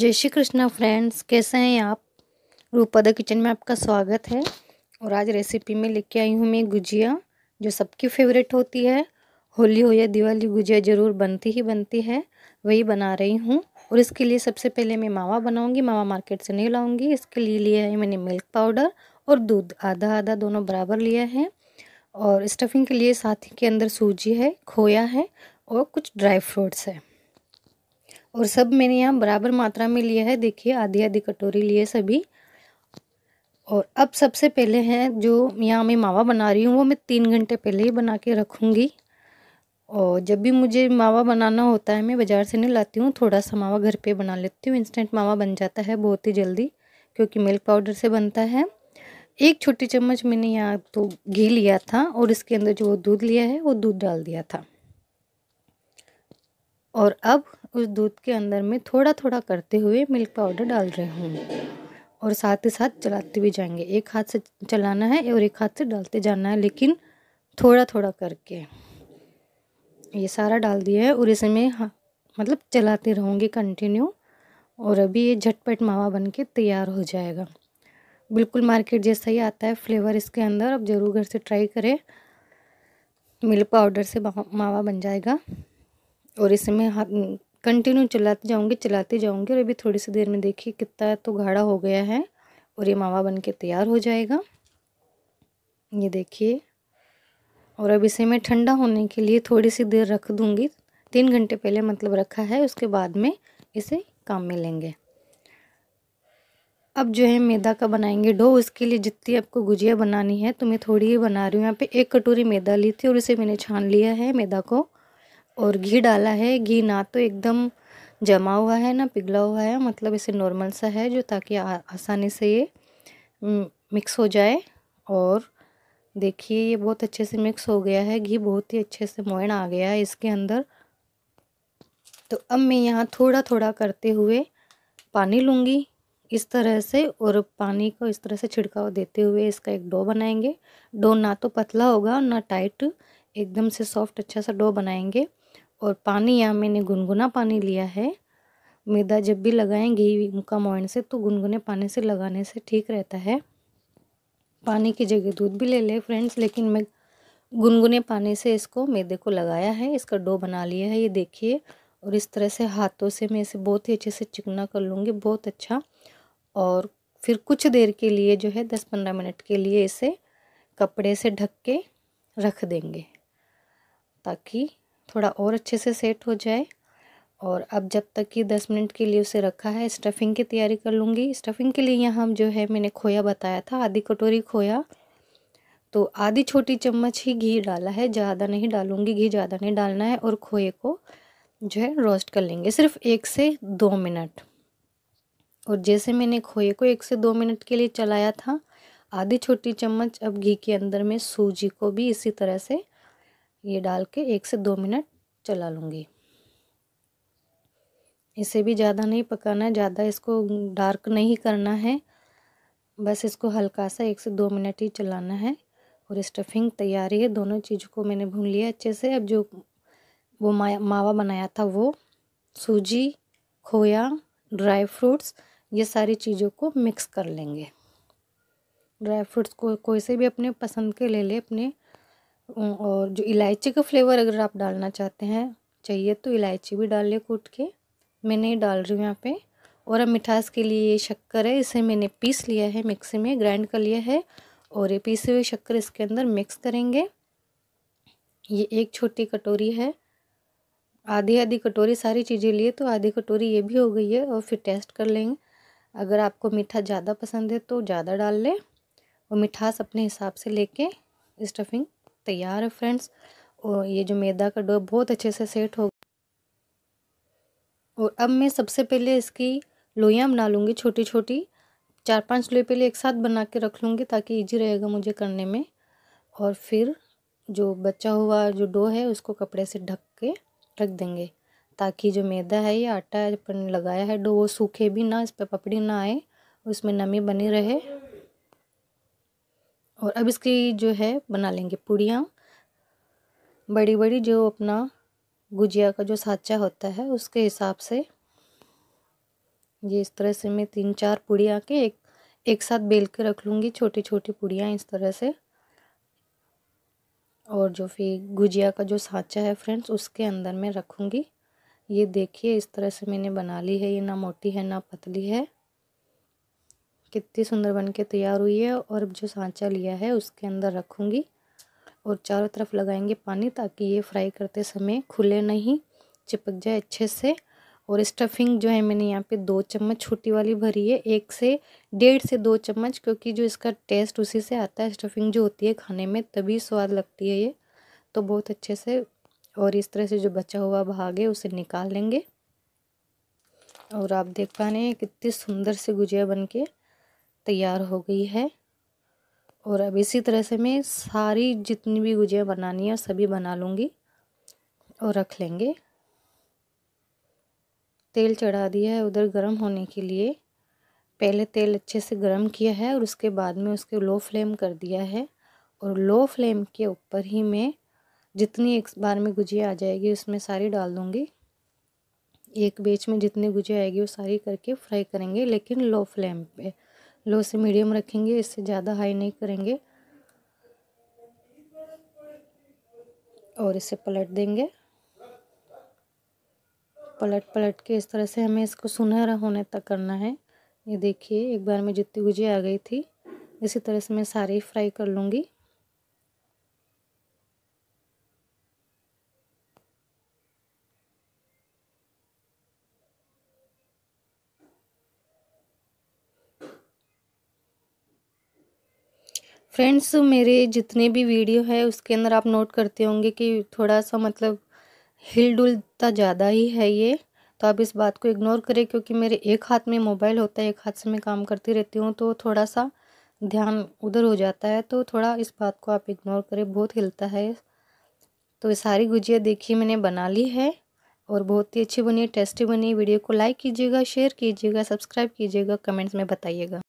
जय श्री कृष्णा फ्रेंड्स कैसे हैं आप रूपदा किचन में आपका स्वागत है और आज रेसिपी में लेके आई हूँ मैं गुजिया जो सबकी फेवरेट होती है होली हो या दिवाली गुजिया ज़रूर बनती ही बनती है वही बना रही हूँ और इसके लिए सबसे पहले मैं मावा बनाऊँगी मावा मार्केट से नहीं लाऊँगी इसके लिए लिया है मैंने मिल्क पाउडर और दूध आधा आधा दोनों बराबर लिया है और स्टफिंग के लिए साथ ही के अंदर सूजी है खोया है और कुछ ड्राई फ्रूट्स है और सब मैंने यहाँ बराबर मात्रा में लिया है देखिए आधी आधी कटोरी लिए सभी और अब सबसे पहले हैं जो यहाँ मैं मावा बना रही हूँ वो मैं तीन घंटे पहले ही बना के रखूँगी और जब भी मुझे मावा बनाना होता है मैं बाज़ार से नहीं लाती हूँ थोड़ा सा मावा घर पे बना लेती हूँ इंस्टेंट मावा बन जाता है बहुत ही जल्दी क्योंकि मिल्क पाउडर से बनता है एक छोटी चम्मच मैंने यहाँ तो घी लिया था और इसके अंदर जो दूध लिया है वो दूध डाल दिया था और अब उस दूध के अंदर में थोड़ा थोड़ा करते हुए मिल्क पाउडर डाल रहे हूँ और साथ ही साथ चलाते भी जाएंगे एक हाथ से चलाना है और एक हाथ से डालते जाना है लेकिन थोड़ा थोड़ा करके ये सारा डाल दिया है और इसे मैं मतलब चलाते रहूँगी कंटिन्यू और अभी ये झटपट मावा बन के तैयार हो जाएगा बिल्कुल मार्केट जैसा ही आता है फ्लेवर इसके अंदर अब ज़रूर घर से ट्राई करें मिल्क पाउडर से मावा बन जाएगा और इसमें हाथ कंटिन्यू चलाते जाऊँगी चलाते जाऊँगी और अभी थोड़ी सी देर में देखिए कितना तो गाढ़ा हो गया है और ये मावा बन के तैयार हो जाएगा ये देखिए और अब इसे मैं ठंडा होने के लिए थोड़ी सी देर रख दूँगी तीन घंटे पहले मतलब रखा है उसके बाद में इसे काम में लेंगे अब जो है मैदा का बनाएंगे डो उसके लिए जितनी आपको गुजिया बनानी है तो मैं थोड़ी ही बना रही हूँ यहाँ पे एक कटोरी मैदा ली थी और उसे मैंने छान लिया है मैदा को और घी डाला है घी ना तो एकदम जमा हुआ है ना पिघला हुआ है मतलब इसे नॉर्मल सा है जो ताकि आ, आसानी से ये मिक्स हो जाए और देखिए ये बहुत अच्छे से मिक्स हो गया है घी बहुत ही अच्छे से मोइन आ गया है इसके अंदर तो अब मैं यहाँ थोड़ा थोड़ा करते हुए पानी लूँगी इस तरह से और पानी को इस तरह से छिड़काव देते हुए इसका एक डो बनाएंगे डो ना तो पतला होगा ना टाइट एकदम से सॉफ्ट अच्छा सा डो बनाएंगे और पानी यहाँ मैंने गुनगुना पानी लिया है मैदा जब भी लगाएं घी का मोइन से तो गुनगुने पानी से लगाने से ठीक रहता है पानी की जगह दूध भी ले लें फ्रेंड्स लेकिन मैं गुनगुने पानी से इसको मैदे को लगाया है इसका डो बना लिया है ये देखिए और इस तरह से हाथों से मैं इसे बहुत ही अच्छे से चिकना कर लूँगी बहुत अच्छा और फिर कुछ देर के लिए जो है दस पंद्रह मिनट के लिए इसे कपड़े से ढक के रख देंगे ताकि थोड़ा और अच्छे से सेट हो जाए और अब जब तक कि दस मिनट के लिए उसे रखा है स्टफ़िंग की तैयारी कर लूँगी स्टफ़िंग के लिए यहाँ जो है मैंने खोया बताया था आधी कटोरी खोया तो आधी छोटी चम्मच ही घी डाला है ज़्यादा नहीं डालूँगी घी ज़्यादा नहीं डालना है और खोए को जो है रोस्ट कर लेंगे सिर्फ एक से दो मिनट और जैसे मैंने खोए को एक से दो मिनट के लिए चलाया था आधी छोटी चम्मच अब घी के अंदर में सूजी को भी इसी तरह से ये डाल के एक से दो मिनट चला लूँगी इसे भी ज़्यादा नहीं पकाना है ज़्यादा इसको डार्क नहीं करना है बस इसको हल्का सा एक से दो मिनट ही चलाना है और स्टफिंग तैयारी है दोनों चीज़ों को मैंने भून लिया अच्छे से अब जो वो मावा बनाया था वो सूजी खोया ड्राई फ्रूट्स ये सारी चीज़ों को मिक्स कर लेंगे ड्राई फ्रूट्स को कोई से भी अपने पसंद के ले ले अपने और जो इलायची का फ्लेवर अगर आप डालना चाहते हैं चाहिए तो इलायची भी डाल ले कूट के मैं नहीं डाल रही हूँ यहाँ पे और अब मिठास के लिए ये शक्कर है इसे मैंने पीस लिया है मिक्सी में ग्राइंड कर लिया है और ये पीसे हुए शक्कर इसके अंदर मिक्स करेंगे ये एक छोटी कटोरी है आधी आधी कटोरी सारी चीज़ें लिए तो आधी कटोरी ये भी हो गई है और फिर टेस्ट कर लेंगे अगर आपको मीठा ज़्यादा पसंद है तो ज़्यादा डाल लें और मिठास अपने हिसाब से लेके स्टफिंग तैयार है फ्रेंड्स और ये जो मैदा का डो बहुत अच्छे से सेट हो और अब मैं सबसे पहले इसकी लोइयाँ बना लूँगी छोटी छोटी चार पांच लोई पहले एक साथ बना के रख लूँगी ताकि इजी रहेगा मुझे करने में और फिर जो बचा हुआ जो डो है उसको कपड़े से ढक के रख देंगे ताकि जो मैदा है या आटा है अपन लगाया है डो वो सूखे भी ना इस पर पपड़ी ना आए उसमें नमी बनी रहे और अब इसकी जो है बना लेंगे पूड़ियाँ बड़ी बड़ी जो अपना गुजिया का जो साँचा होता है उसके हिसाब से ये इस तरह से मैं तीन चार पूड़ियाँ के एक एक साथ बेल के रख लूँगी छोटी छोटी पूड़ियाँ इस तरह से और जो फिर गुजिया का जो साँचा है फ्रेंड्स उसके अंदर मैं रखूँगी ये देखिए इस तरह से मैंने बना ली है ये ना मोटी है ना पतली है कितनी सुंदर बन के तैयार हुई है और जो सांचा लिया है उसके अंदर रखूँगी और चारों तरफ लगाएंगे पानी ताकि ये फ्राई करते समय खुले नहीं चिपक जाए अच्छे से और स्टफिंग जो है मैंने यहाँ पे दो चम्मच छोटी वाली भरी है एक से डेढ़ से दो चम्मच क्योंकि जो इसका टेस्ट उसी से आता है स्टफिंग जो होती है खाने में तभी स्वाद लगती है ये तो बहुत अच्छे से और इस तरह से जो बचा हुआ भाग है उसे निकाल लेंगे और आप देख पा रहे हैं कितनी सुंदर से गुजिया बन के तैयार हो गई है और अब इसी तरह से मैं सारी जितनी भी गुजिया बनानी है सभी बना लूँगी और रख लेंगे तेल चढ़ा दिया है उधर गर्म होने के लिए पहले तेल अच्छे से गर्म किया है और उसके बाद में उसके लो फ्लेम कर दिया है और लो फ्लेम के ऊपर ही मैं जितनी एक बार में गुजिया आ जाएगी उसमें सारी डाल दूँगी एक बेच में जितनी गुजिया आएगी वो सारी करके फ्राई करेंगे लेकिन लो फ्लेम पे लो से मीडियम रखेंगे इससे ज़्यादा हाई नहीं करेंगे और इसे पलट देंगे पलट पलट के इस तरह से हमें इसको सुनहरा होने तक करना है ये देखिए एक बार में जितनी गुजिया आ गई थी इसी तरह से मैं सारी फ्राई कर लूँगी फ्रेंड्स मेरे जितने भी वीडियो है उसके अंदर आप नोट करते होंगे कि थोड़ा सा मतलब हिल डुलता ज़्यादा ही है ये तो आप इस बात को इग्नोर करें क्योंकि मेरे एक हाथ में मोबाइल होता है एक हाथ से मैं काम करती रहती हूँ तो थोड़ा सा ध्यान उधर हो जाता है तो थोड़ा इस बात को आप इग्नोर करें बहुत हिलता है तो ये सारी गुजिया देखिए मैंने बना ली है और बहुत ही अच्छी बनी है टेस्टी बनी वीडियो को लाइक कीजिएगा शेयर कीजिएगा सब्सक्राइब कीजिएगा कमेंट्स में बताइएगा